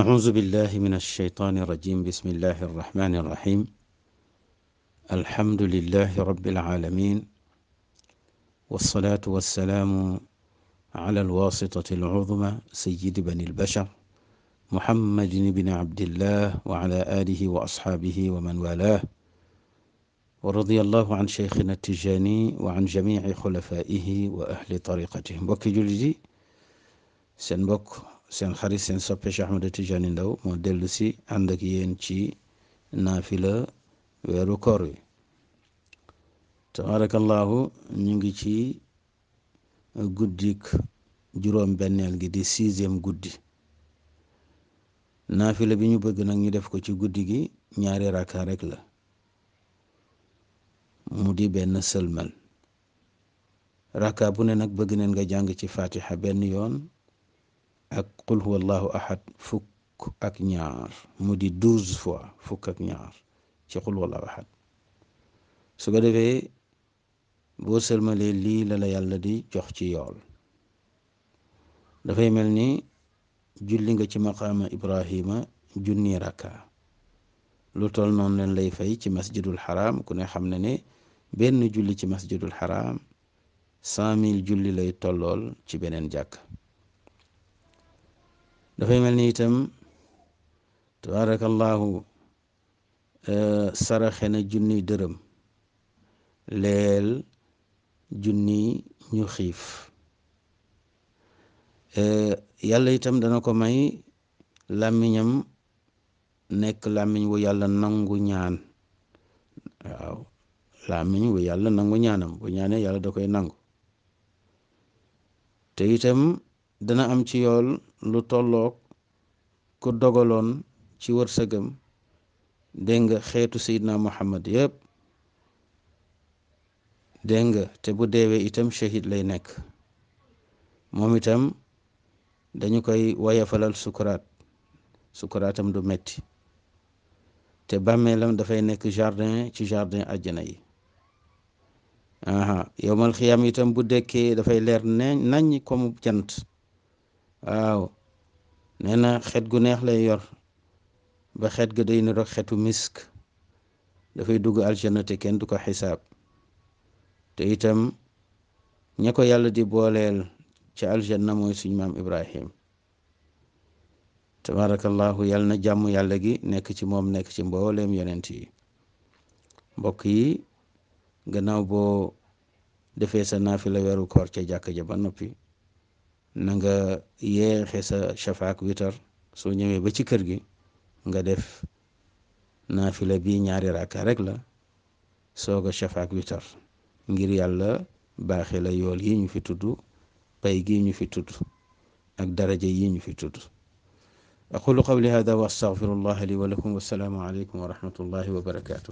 أعوذ بالله من الشيطان الرجيم بسم الله الرحمن الرحيم الحمد لله رب العالمين والصلاة والسلام على الواسطة العظمى سيد بني البشر محمد بن عبد الله وعلى آله وأصحابه ومن والاه ورضي الله عن شيخنا التجاني وعن جميع خلفائه وأهل طريقتهم بك جلدي سنبك seen xarit seen soppe Cheikh Ahmed Tidiane Ndaw moo dellusi si ànd ak yéen ci naafila weeru koor wi tabaarakallaahu ñu ngi ci guddik juróom benneel gi di sixième guddi naafila bi ñu bëgg nag ñu def ko ci guddi gi ñaari raka rek la mu di benn sëlmal raka bu ne nag bëgg neen nga jàng ci fatiha benn yoon ak qul huwa allahu ahad fukk ak ñaar mu di douze fois fukk ak ñaar ci qul huwa allahu ahad su ko defee boo sëlmalee lii la la yàlla di jox ci yool dafay mel ni julli nga ci maqaama ibrahima junni rakka lu toll noonu leen lay fay ci masjidul xaraam ku ne xam ne ne benn julli ci masjidul xaraam cent mille julli lay tollool ci beneen jàkk dafay mel ni itam tabaarakallaahu e, saraxe na junniy dërëm leel junni ñu xiif e, yàlla yitam dana ko may làmmiñam nekk làmmiñ wu yàlla nangu ñaan waaw làmmiñ wu yàlla nangu ñaanam bu ñaanee yàlla da koy nangu te dana am ci yool lu tolloog ku dogaloon ci wërsëgam dégg xeetu sayidna muhammad yëpp dégg te bu deewee itam shahid lay nekk moom itam dañu koy wayafalal sukuraat sukuraatam du metti te bàmmeelam dafay nekk jardin ci jardin àjjana yi aha yowmal xiyaam itam bu dekkee dafay leer nañ nañ comme jant waaw nee na xet gu neex lay yor ba xet ga day niroog xetu misk dafay dugg aljana kenn du ko xisaab te itam ña ko yàlla di booleel ca aljanna mooy suñ maam Ibrahim tabarakallahu yàlla na jàmm yàlla gi nekk ci moom nekk ci mbooleem yonent yi mbokk yi gannaaw boo defee sa naafila weeru koor ca jàkk ja ba noppi na nga yeexe sa shafaak witar soo ñëwee ba ci kër gi nga def naafila bi ñaari raaka rek la soog a shafaak witar ngir yàlla baaxe la yool yii ñu fi tudd pay gii ñu fi tudd ak daraja yii ñu fi tudd aqulu qawli hada wa astaghfirullaha li wa lakum wassalaamu aleykum wa rahmatullahi wa barakatuh